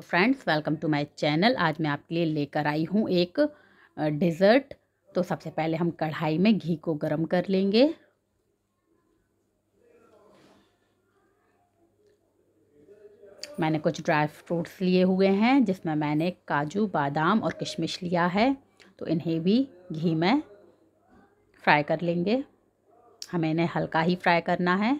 तो friends welcome to my channel आज मैं आपके लिए लेकर आई हूँ एक डिज़र्ट तो सबसे पहले हम कढ़ाई में घी को गरम कर लेंगे मैंने कुछ ड्राई फ्रूट्स लिए हुए हैं जिसमें मैंने काजू बादाम और किशमिश लिया है तो इन्हें भी घी में फ्राई कर लेंगे हमें इन्हें हल्का ही फ्राई करना है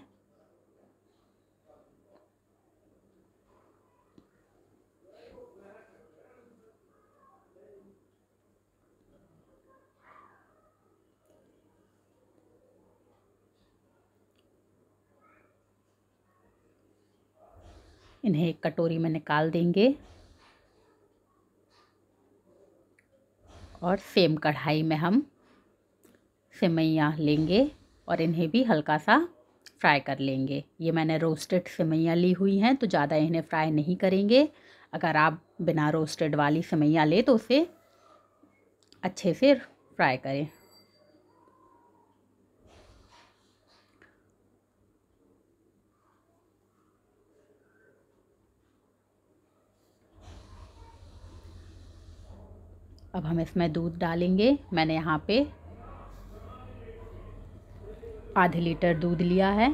इन्हें एक कटोरी में निकाल देंगे और सेम कढ़ाई में हम सेवैयाँ लेंगे और इन्हें भी हल्का सा फ्राई कर लेंगे ये मैंने रोस्टेड सेवैयाँ ली हुई हैं तो ज़्यादा इन्हें फ्राई नहीं करेंगे अगर आप बिना रोस्टेड वाली सेवैयाँ ले तो उसे अच्छे से फ्राई करें अब हम इसमें दूध डालेंगे मैंने यहाँ पे आधे लीटर दूध लिया है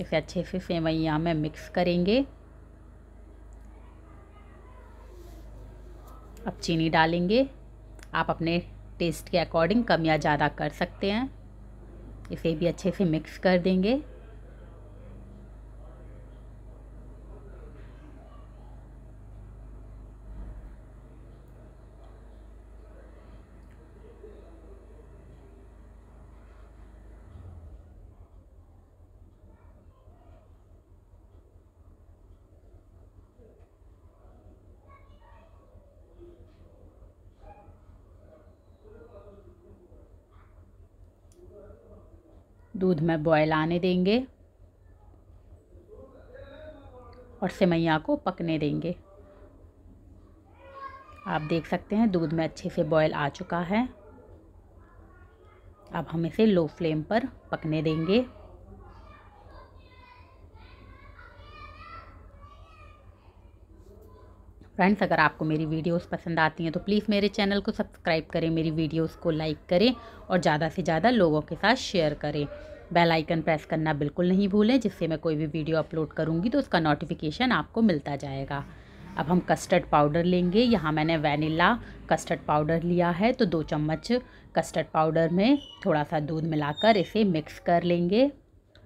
इसे अच्छे से सेवैया में मिक्स करेंगे अब चीनी डालेंगे आप अपने टेस्ट के अकॉर्डिंग कम या ज़्यादा कर सकते हैं इसे भी अच्छे से मिक्स कर देंगे दूध में बॉयल आने देंगे और सेवैया को पकने देंगे आप देख सकते हैं दूध में अच्छे से बॉयल आ चुका है अब हम इसे लो फ्लेम पर पकने देंगे फ्रेंड्स अगर आपको मेरी वीडियोस पसंद आती हैं तो प्लीज़ मेरे चैनल को सब्सक्राइब करें मेरी वीडियोस को लाइक करें और ज़्यादा से ज़्यादा लोगों के साथ शेयर करें बेल आइकन प्रेस करना बिल्कुल नहीं भूलें जिससे मैं कोई भी वीडियो अपलोड करूँगी तो उसका नोटिफिकेशन आपको मिलता जाएगा अब हम कस्टर्ड पाउडर लेंगे यहाँ मैंने वेनिला कस्टर्ड पाउडर लिया है तो दो चम्मच कस्टर्ड पाउडर में थोड़ा सा दूध मिलाकर इसे मिक्स कर लेंगे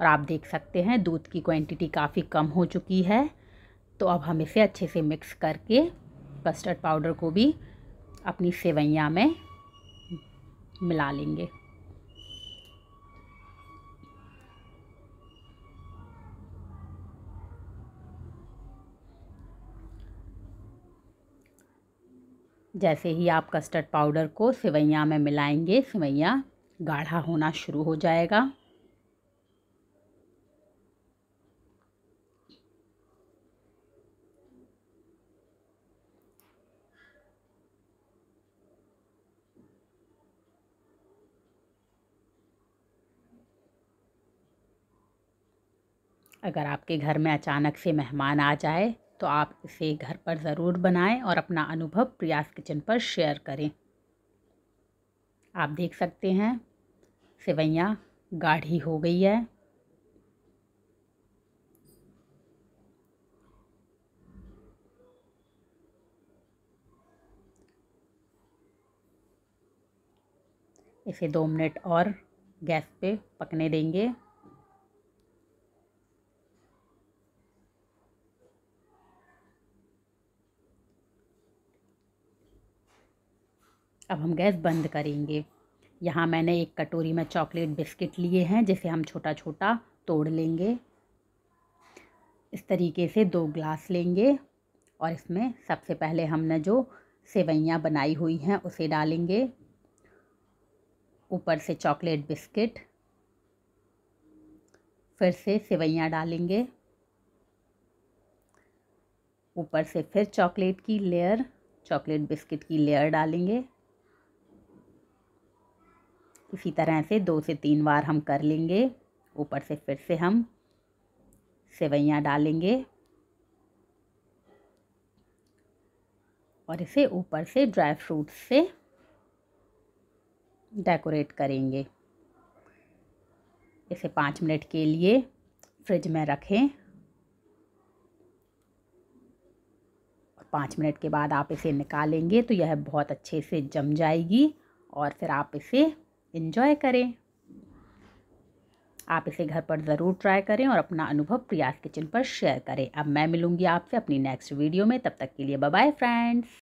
और आप देख सकते हैं दूध की क्वांटिटी काफ़ी कम हो चुकी है तो अब हम इसे अच्छे से मिक्स करके कस्टर्ड पाउडर को भी अपनी सेवैयाँ में मिला लेंगे जैसे ही आप कस्टर्ड पाउडर को सेवैयाँ में मिलाएंगे सेवैयाँ गाढ़ा होना शुरू हो जाएगा अगर आपके घर में अचानक से मेहमान आ जाए तो आप इसे घर पर ज़रूर बनाएं और अपना अनुभव प्रयास किचन पर शेयर करें आप देख सकते हैं सेवैयाँ गाढ़ी हो गई है इसे दो मिनट और गैस पे पकने देंगे अब हम गैस बंद करेंगे यहाँ मैंने एक कटोरी में चॉकलेट बिस्किट लिए हैं जिसे हम छोटा छोटा तोड़ लेंगे इस तरीके से दो ग्लास लेंगे और इसमें सबसे पहले हमने जो सेवैयाँ बनाई हुई हैं उसे डालेंगे ऊपर से चॉकलेट बिस्किट फिर से सेवैयाँ डालेंगे ऊपर से फिर चॉकलेट की लेयर चॉकलेट बिस्किट की लेयर डालेंगे इसी तरह से दो से तीन बार हम कर लेंगे ऊपर से फिर से हम सेवैयाँ डालेंगे और इसे ऊपर से ड्राई फ्रूट्स से डेकोरेट करेंगे इसे पाँच मिनट के लिए फ्रिज में रखें और पाँच मिनट के बाद आप इसे निकालेंगे तो यह बहुत अच्छे से जम जाएगी और फिर आप इसे इन्जॉय करें आप इसे घर पर ज़रूर ट्राई करें और अपना अनुभव प्रयास किचन पर शेयर करें अब मैं मिलूंगी आपसे अपनी नेक्स्ट वीडियो में तब तक के लिए बाय फ्रेंड्स